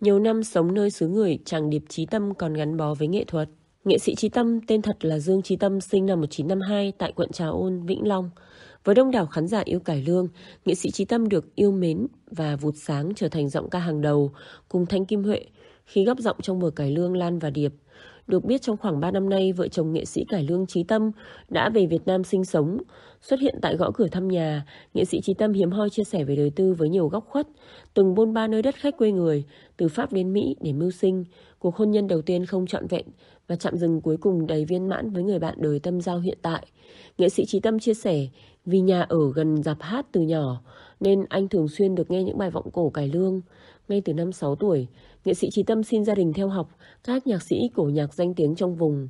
Nhiều năm sống nơi xứ người, chàng Điệp Trí Tâm còn gắn bó với nghệ thuật. Nghệ sĩ Trí Tâm tên thật là Dương Trí Tâm sinh năm 1952 tại quận Trà Ôn, Vĩnh Long. Với đông đảo khán giả yêu cải lương, nghệ sĩ Trí Tâm được yêu mến và vụt sáng trở thành giọng ca hàng đầu cùng Thanh Kim Huệ khi góp giọng trong vở cải lương Lan và Điệp. Được biết trong khoảng 3 năm nay, vợ chồng nghệ sĩ cải lương Trí Tâm đã về Việt Nam sinh sống. Xuất hiện tại gõ cửa thăm nhà, nghệ sĩ Trí Tâm hiếm hoi chia sẻ về đời tư với nhiều góc khuất, từng bôn ba nơi đất khách quê người, từ Pháp đến Mỹ để mưu sinh. Cuộc hôn nhân đầu tiên không trọn vẹn và chạm dừng cuối cùng đầy viên mãn với người bạn đời tâm giao hiện tại. Nghệ sĩ Trí Tâm chia sẻ, vì nhà ở gần dạp hát từ nhỏ, nên anh thường xuyên được nghe những bài vọng cổ cải lương. Ngay từ năm 6 tuổi, nghệ sĩ Trí Tâm xin gia đình theo học các nhạc sĩ cổ nhạc danh tiếng trong vùng.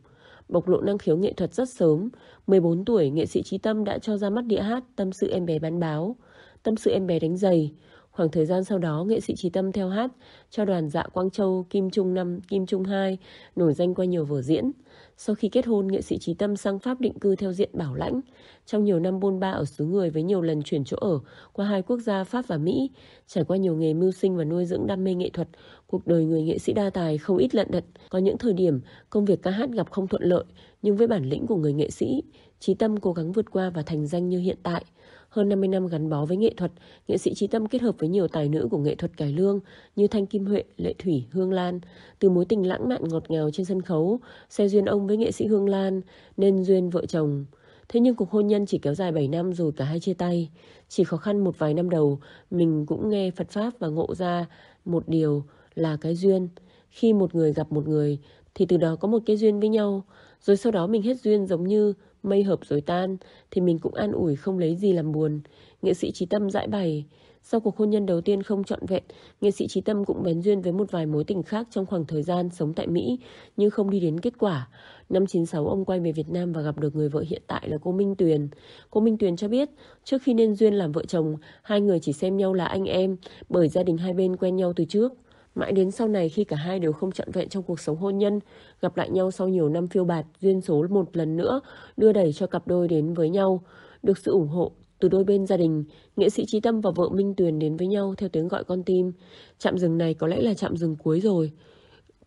Bộc lộ năng khiếu nghệ thuật rất sớm, 14 tuổi nghệ sĩ Trí Tâm đã cho ra mắt địa hát Tâm sự em bé bán báo, Tâm sự em bé đánh giày, Khoảng thời gian sau đó, nghệ sĩ Trí Tâm theo hát cho đoàn dạ Quang Châu Kim Trung 5, Kim Trung 2, nổi danh qua nhiều vở diễn. Sau khi kết hôn, nghệ sĩ Trí Tâm sang Pháp định cư theo diện bảo lãnh. Trong nhiều năm buôn ba ở xứ người với nhiều lần chuyển chỗ ở qua hai quốc gia Pháp và Mỹ, trải qua nhiều nghề mưu sinh và nuôi dưỡng đam mê nghệ thuật, Cuộc đời người nghệ sĩ đa tài không ít lận đật, có những thời điểm công việc ca hát gặp không thuận lợi, nhưng với bản lĩnh của người nghệ sĩ, Trí Tâm cố gắng vượt qua và thành danh như hiện tại. Hơn 50 năm gắn bó với nghệ thuật, nghệ sĩ Trí Tâm kết hợp với nhiều tài nữ của nghệ thuật cải lương như Thanh Kim Huệ, Lệ Thủy, Hương Lan. Từ mối tình lãng mạn ngọt ngào trên sân khấu, xe duyên ông với nghệ sĩ Hương Lan nên duyên vợ chồng. Thế nhưng cuộc hôn nhân chỉ kéo dài 7 năm rồi cả hai chia tay. Chỉ khó khăn một vài năm đầu, mình cũng nghe Phật Pháp và ngộ ra một điều là cái duyên. Khi một người gặp một người thì từ đó có một cái duyên với nhau, rồi sau đó mình hết duyên giống như mây hợp rồi tan thì mình cũng an ủi không lấy gì làm buồn. Nghệ sĩ Trí Tâm giải bày, sau cuộc hôn nhân đầu tiên không trọn vẹn, nghệ sĩ Trí Tâm cũng bén duyên với một vài mối tình khác trong khoảng thời gian sống tại Mỹ nhưng không đi đến kết quả. Năm 96 ông quay về Việt Nam và gặp được người vợ hiện tại là cô Minh Tuyền. Cô Minh Tuyền cho biết, trước khi nên duyên làm vợ chồng, hai người chỉ xem nhau là anh em bởi gia đình hai bên quen nhau từ trước. Mãi đến sau này khi cả hai đều không trọn vẹn trong cuộc sống hôn nhân, gặp lại nhau sau nhiều năm phiêu bạt, duyên số một lần nữa đưa đẩy cho cặp đôi đến với nhau. Được sự ủng hộ từ đôi bên gia đình, nghệ sĩ Trí Tâm và vợ Minh Tuyền đến với nhau theo tiếng gọi con tim. Chạm rừng này có lẽ là chạm rừng cuối rồi.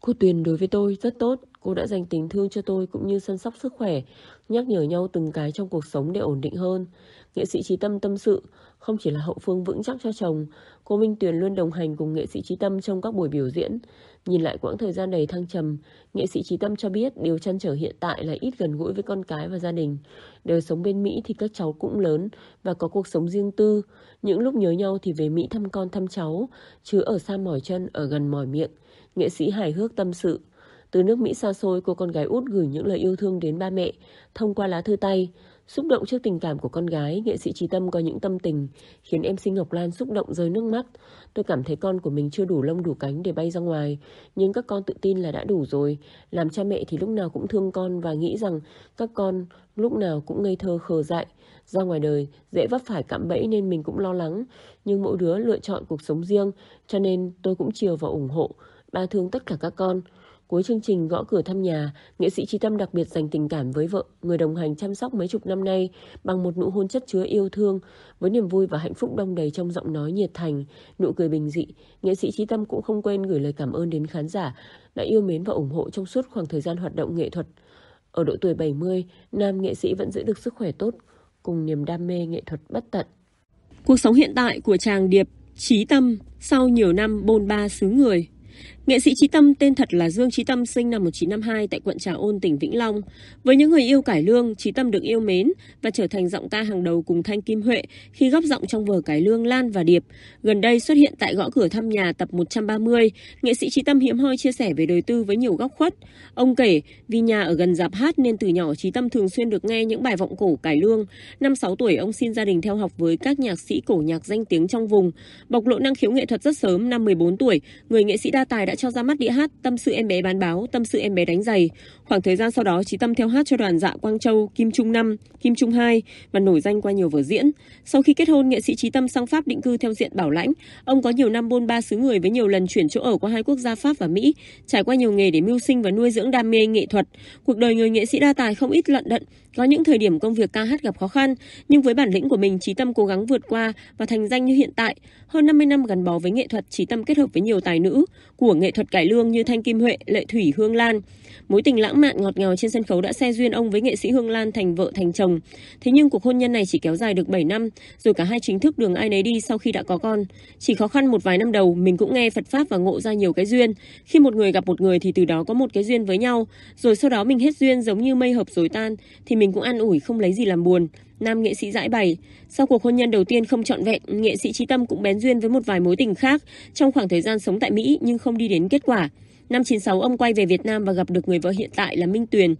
Cô Tuyền đối với tôi rất tốt, cô đã dành tình thương cho tôi cũng như săn sóc sức khỏe, nhắc nhở nhau từng cái trong cuộc sống để ổn định hơn. Nghệ sĩ Trí Tâm tâm sự, không chỉ là hậu phương vững chắc cho chồng, cô Minh Tuyền luôn đồng hành cùng nghệ sĩ Trí Tâm trong các buổi biểu diễn. Nhìn lại quãng thời gian đầy thăng trầm, nghệ sĩ Trí Tâm cho biết điều chăn trở hiện tại là ít gần gũi với con cái và gia đình. Đời sống bên Mỹ thì các cháu cũng lớn và có cuộc sống riêng tư. Những lúc nhớ nhau thì về Mỹ thăm con thăm cháu, chứ ở xa mỏi chân, ở gần mỏi miệng. Nghệ sĩ hài hước tâm sự. Từ nước Mỹ xa xôi, cô con gái út gửi những lời yêu thương đến ba mẹ thông qua lá thư tay. Xúc động trước tình cảm của con gái, nghệ sĩ Trí Tâm có những tâm tình khiến em sinh Ngọc Lan xúc động rơi nước mắt. Tôi cảm thấy con của mình chưa đủ lông đủ cánh để bay ra ngoài, nhưng các con tự tin là đã đủ rồi. Làm cha mẹ thì lúc nào cũng thương con và nghĩ rằng các con lúc nào cũng ngây thơ khờ dại. Ra ngoài đời, dễ vấp phải cạm bẫy nên mình cũng lo lắng. Nhưng mỗi đứa lựa chọn cuộc sống riêng, cho nên tôi cũng chiều và ủng hộ. Ba thương tất cả các con. Cuối chương trình gõ cửa thăm nhà, nghệ sĩ Trí Tâm đặc biệt dành tình cảm với vợ, người đồng hành chăm sóc mấy chục năm nay bằng một nụ hôn chất chứa yêu thương, với niềm vui và hạnh phúc đong đầy trong giọng nói nhiệt thành, nụ cười bình dị. Nghệ sĩ Trí Tâm cũng không quên gửi lời cảm ơn đến khán giả đã yêu mến và ủng hộ trong suốt khoảng thời gian hoạt động nghệ thuật. Ở độ tuổi 70, nam nghệ sĩ vẫn giữ được sức khỏe tốt, cùng niềm đam mê nghệ thuật bất tận. Cuộc sống hiện tại của chàng Điệp Chí Tâm sau nhiều năm bôn ba xứ người. Nghệ sĩ Trí Tâm tên thật là Dương Trí Tâm sinh năm 1952 tại quận Trà Ôn, tỉnh Vĩnh Long. Với những người yêu cải lương, Trí Tâm được yêu mến và trở thành giọng ca hàng đầu cùng Thanh Kim Huệ khi góp giọng trong vở cải lương Lan và Điệp. Gần đây xuất hiện tại gõ cửa thăm nhà tập 130, nghệ sĩ Trí Tâm hiếm hoi chia sẻ về đời tư với nhiều góc khuất. Ông kể, vì nhà ở gần dạp hát nên từ nhỏ Trí Tâm thường xuyên được nghe những bài vọng cổ cải lương. Năm 6 tuổi, ông xin gia đình theo học với các nhạc sĩ cổ nhạc danh tiếng trong vùng. Bộc lộ năng khiếu nghệ thuật rất sớm, năm 14 tuổi, người nghệ sĩ đa tài đã đã cho ra mắt đĩa hát Tâm sự em bé bán báo, Tâm sự em bé đánh giày. Khoảng thời gian sau đó, Trí Tâm theo hát cho đoàn dạ Quang Châu, Kim Trung 5, Kim Trung 2 và nổi danh qua nhiều vở diễn. Sau khi kết hôn, nghệ sĩ Trí Tâm sang Pháp định cư theo diện bảo lãnh. Ông có nhiều năm bôn ba xứ người với nhiều lần chuyển chỗ ở qua hai quốc gia Pháp và Mỹ, trải qua nhiều nghề để mưu sinh và nuôi dưỡng đam mê nghệ thuật. Cuộc đời người nghệ sĩ đa tài không ít lận đận, có những thời điểm công việc ca hát gặp khó khăn, nhưng với bản lĩnh của mình Trí Tâm cố gắng vượt qua và thành danh như hiện tại. Hơn 50 năm gắn bó với nghệ thuật, Trí Tâm kết hợp với nhiều tài nữ của nghệ thuật cải lương như Thanh Kim Huệ, Lệ Thủy, Hương Lan. Mối tình lãng mạn ngọt ngào trên sân khấu đã xe duyên ông với nghệ sĩ Hương Lan thành vợ thành chồng. Thế nhưng cuộc hôn nhân này chỉ kéo dài được 7 năm, rồi cả hai chính thức đường ai nấy đi sau khi đã có con. Chỉ khó khăn một vài năm đầu, mình cũng nghe Phật Pháp và ngộ ra nhiều cái duyên. Khi một người gặp một người thì từ đó có một cái duyên với nhau, rồi sau đó mình hết duyên giống như mây hợp rồi tan, thì mình mình cũng an ủi không lấy gì làm buồn. Nam nghệ sĩ giải bày, sau cuộc hôn nhân đầu tiên không trọn vẹn, nghệ sĩ Trí Tâm cũng bén duyên với một vài mối tình khác trong khoảng thời gian sống tại Mỹ nhưng không đi đến kết quả. Năm 96 ông quay về Việt Nam và gặp được người vợ hiện tại là Minh Tuyền.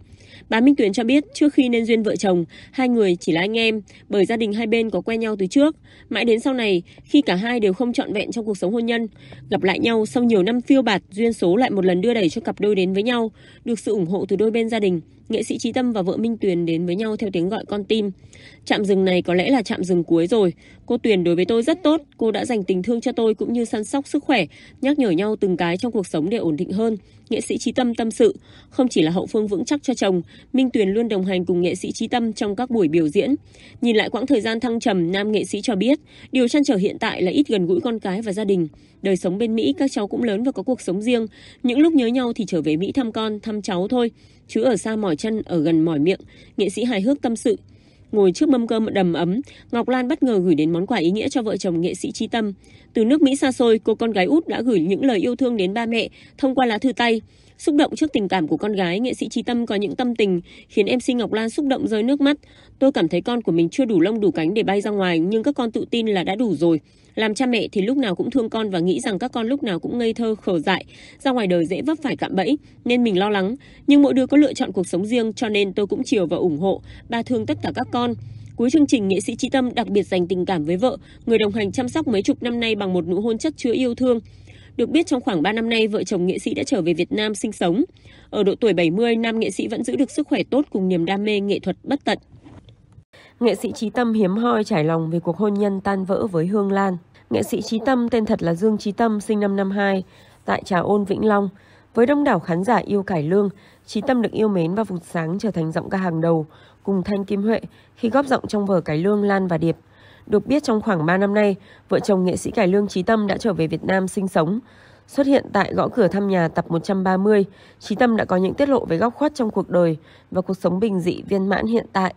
Bà Minh Tuyền cho biết trước khi nên duyên vợ chồng, hai người chỉ là anh em bởi gia đình hai bên có quen nhau từ trước. Mãi đến sau này, khi cả hai đều không trọn vẹn trong cuộc sống hôn nhân, gặp lại nhau sau nhiều năm phiêu bạt, duyên số lại một lần đưa đẩy cho cặp đôi đến với nhau, được sự ủng hộ từ đôi bên gia đình nghệ sĩ Trí Tâm và vợ Minh Tuyền đến với nhau theo tiếng gọi con tim. Trạm rừng này có lẽ là trạm rừng cuối rồi, Cô Tuyền đối với tôi rất tốt, cô đã dành tình thương cho tôi cũng như săn sóc sức khỏe, nhắc nhở nhau từng cái trong cuộc sống để ổn định hơn. Nghệ sĩ Trí Tâm tâm sự, không chỉ là hậu phương vững chắc cho chồng, Minh Tuyền luôn đồng hành cùng nghệ sĩ Trí Tâm trong các buổi biểu diễn. Nhìn lại quãng thời gian thăng trầm, nam nghệ sĩ cho biết, điều chăn trở hiện tại là ít gần gũi con cái và gia đình. Đời sống bên Mỹ các cháu cũng lớn và có cuộc sống riêng, những lúc nhớ nhau thì trở về Mỹ thăm con, thăm cháu thôi, chứ ở xa mỏi chân, ở gần mỏi miệng, nghệ sĩ hài hước tâm sự. Ngồi trước mâm cơm đầm ấm, Ngọc Lan bất ngờ gửi đến món quà ý nghĩa cho vợ chồng nghệ sĩ Chi Tâm. Từ nước Mỹ xa xôi, cô con gái út đã gửi những lời yêu thương đến ba mẹ thông qua lá thư tay. Xúc động trước tình cảm của con gái, nghệ sĩ Trí Tâm có những tâm tình khiến MC Ngọc Lan xúc động rơi nước mắt. Tôi cảm thấy con của mình chưa đủ lông đủ cánh để bay ra ngoài, nhưng các con tự tin là đã đủ rồi. Làm cha mẹ thì lúc nào cũng thương con và nghĩ rằng các con lúc nào cũng ngây thơ, khờ dại, ra ngoài đời dễ vấp phải cạm bẫy, nên mình lo lắng. Nhưng mỗi đứa có lựa chọn cuộc sống riêng, cho nên tôi cũng chiều và ủng hộ. Ba thương tất cả các con. Cuối chương trình, nghệ sĩ Trí Tâm đặc biệt dành tình cảm với vợ, người đồng hành chăm sóc mấy chục năm nay bằng một nụ hôn chất chứa yêu thương. Được biết trong khoảng 3 năm nay, vợ chồng nghệ sĩ đã trở về Việt Nam sinh sống. Ở độ tuổi 70, nam nghệ sĩ vẫn giữ được sức khỏe tốt cùng niềm đam mê nghệ thuật bất tận. Nghệ sĩ Trí Tâm hiếm hoi trải lòng về cuộc hôn nhân tan vỡ với Hương Lan. Nghệ sĩ Trí Tâm tên thật là Dương Trí Tâm, sinh năm 52, tại Trà Ôn, Vĩnh Long. Với đông đảo khán giả yêu cải lương, Trí Tâm được yêu mến và vụt sáng trở thành giọng ca hàng đầu cùng Thanh Kim Huệ khi góp giọng trong vở Cải Lương Lan và Điệp – được biết trong khoảng 3 năm nay, vợ chồng nghệ sĩ cải lương Trí Tâm đã trở về Việt Nam sinh sống. Xuất hiện tại gõ cửa thăm nhà tập 130, Trí Tâm đã có những tiết lộ về góc khuất trong cuộc đời và cuộc sống bình dị viên mãn hiện tại.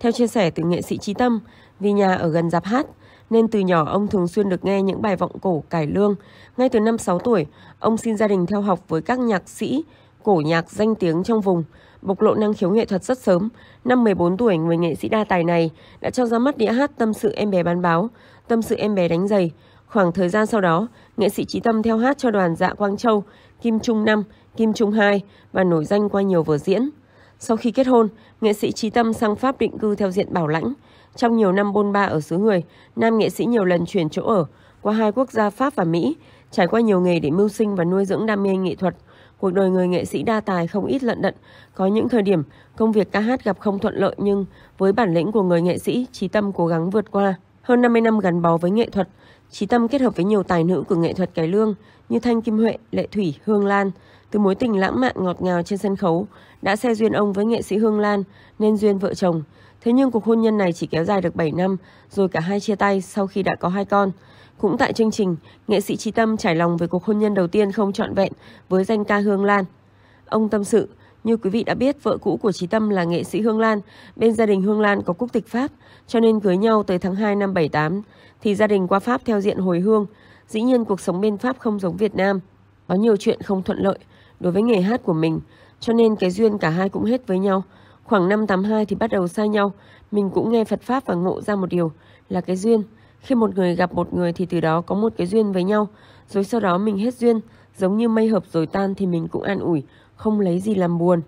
Theo chia sẻ từ nghệ sĩ Trí Tâm, vì nhà ở gần dạp hát, nên từ nhỏ ông thường xuyên được nghe những bài vọng cổ cải lương. Ngay từ năm 6 tuổi, ông xin gia đình theo học với các nhạc sĩ, cổ nhạc danh tiếng trong vùng bộc lộ năng khiếu nghệ thuật rất sớm. Năm 14 tuổi, người nghệ sĩ đa tài này đã cho ra mắt đĩa hát Tâm sự em bé bán báo, Tâm sự em bé đánh giày. Khoảng thời gian sau đó, nghệ sĩ Trí Tâm theo hát cho đoàn Dạ Quang Châu, Kim Trung Năm, Kim Trung Hai và nổi danh qua nhiều vở diễn. Sau khi kết hôn, nghệ sĩ Trí Tâm sang Pháp định cư theo diện bảo lãnh. Trong nhiều năm bôn ba ở xứ người, nam nghệ sĩ nhiều lần chuyển chỗ ở qua hai quốc gia Pháp và Mỹ, trải qua nhiều nghề để mưu sinh và nuôi dưỡng đam mê nghệ thuật. Cuộc đời người nghệ sĩ đa tài không ít lận đận. Có những thời điểm, công việc ca hát gặp không thuận lợi nhưng với bản lĩnh của người nghệ sĩ, trí tâm cố gắng vượt qua. Hơn 50 năm gắn bó với nghệ thuật, trí tâm kết hợp với nhiều tài nữ của nghệ thuật cải lương như Thanh Kim Huệ, Lệ Thủy, Hương Lan. Từ mối tình lãng mạn ngọt ngào trên sân khấu, đã xe duyên ông với nghệ sĩ Hương Lan nên duyên vợ chồng. Thế nhưng cuộc hôn nhân này chỉ kéo dài được 7 năm, rồi cả hai chia tay sau khi đã có hai con. Cũng tại chương trình, nghệ sĩ Trí Tâm trải lòng về cuộc hôn nhân đầu tiên không trọn vẹn với danh ca Hương Lan. Ông tâm sự, như quý vị đã biết, vợ cũ của Trí Tâm là nghệ sĩ Hương Lan. Bên gia đình Hương Lan có quốc tịch Pháp, cho nên cưới nhau tới tháng 2 năm 78, thì gia đình qua Pháp theo diện hồi hương. Dĩ nhiên cuộc sống bên Pháp không giống Việt Nam. Có nhiều chuyện không thuận lợi đối với nghề hát của mình, cho nên cái duyên cả hai cũng hết với nhau. Khoảng năm 82 thì bắt đầu xa nhau, mình cũng nghe Phật Pháp và ngộ ra một điều là cái duyên khi một người gặp một người thì từ đó có một cái duyên với nhau, rồi sau đó mình hết duyên, giống như mây hợp rồi tan thì mình cũng an ủi, không lấy gì làm buồn.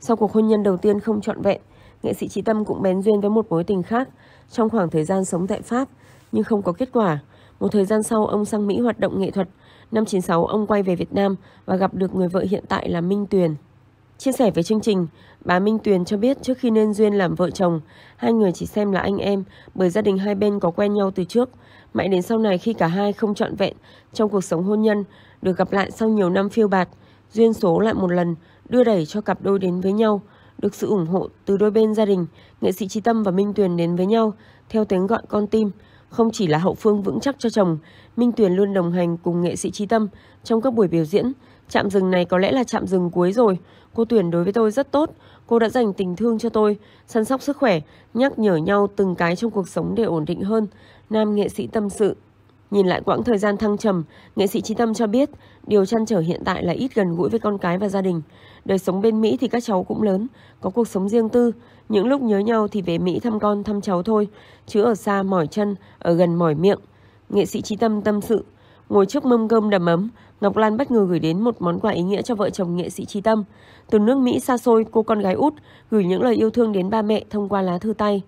Sau cuộc hôn nhân đầu tiên không trọn vẹn, nghệ sĩ Trí Tâm cũng bén duyên với một mối tình khác trong khoảng thời gian sống tại Pháp, nhưng không có kết quả. Một thời gian sau, ông sang Mỹ hoạt động nghệ thuật. Năm 96, ông quay về Việt Nam và gặp được người vợ hiện tại là Minh Tuyền. Chia sẻ với chương trình, bà Minh Tuyền cho biết trước khi nên duyên làm vợ chồng, hai người chỉ xem là anh em bởi gia đình hai bên có quen nhau từ trước. Mãi đến sau này khi cả hai không trọn vẹn trong cuộc sống hôn nhân, được gặp lại sau nhiều năm phiêu bạt, duyên số lại một lần đưa đẩy cho cặp đôi đến với nhau. Được sự ủng hộ từ đôi bên gia đình, nghệ sĩ Trí Tâm và Minh Tuyền đến với nhau theo tiếng gọi con tim. Không chỉ là hậu phương vững chắc cho chồng, Minh Tuyền luôn đồng hành cùng nghệ sĩ Trí Tâm trong các buổi biểu diễn, Trạm rừng này có lẽ là trạm rừng cuối rồi. Cô Tuyển đối với tôi rất tốt. Cô đã dành tình thương cho tôi, săn sóc sức khỏe, nhắc nhở nhau từng cái trong cuộc sống để ổn định hơn. Nam nghệ sĩ tâm sự. Nhìn lại quãng thời gian thăng trầm, nghệ sĩ Chi Tâm cho biết điều chăn trở hiện tại là ít gần gũi với con cái và gia đình. Đời sống bên Mỹ thì các cháu cũng lớn, có cuộc sống riêng tư. Những lúc nhớ nhau thì về Mỹ thăm con, thăm cháu thôi, chứ ở xa mỏi chân, ở gần mỏi miệng. Nghệ sĩ Chi Tâm tâm sự Ngồi trước mâm cơm đầm ấm, Ngọc Lan bất ngờ gửi đến một món quà ý nghĩa cho vợ chồng nghệ sĩ Trí Tâm. Từ nước Mỹ xa xôi, cô con gái út gửi những lời yêu thương đến ba mẹ thông qua lá thư tay.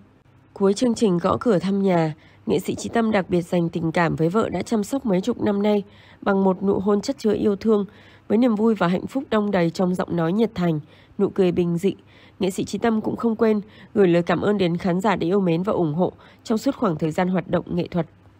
Cuối chương trình gõ cửa thăm nhà, nghệ sĩ Trí Tâm đặc biệt dành tình cảm với vợ đã chăm sóc mấy chục năm nay bằng một nụ hôn chất chứa yêu thương, với niềm vui và hạnh phúc đong đầy trong giọng nói nhiệt thành, nụ cười bình dị. Nghệ sĩ Trí Tâm cũng không quên gửi lời cảm ơn đến khán giả đã yêu mến và ủng hộ trong suốt khoảng thời gian hoạt động nghệ thuật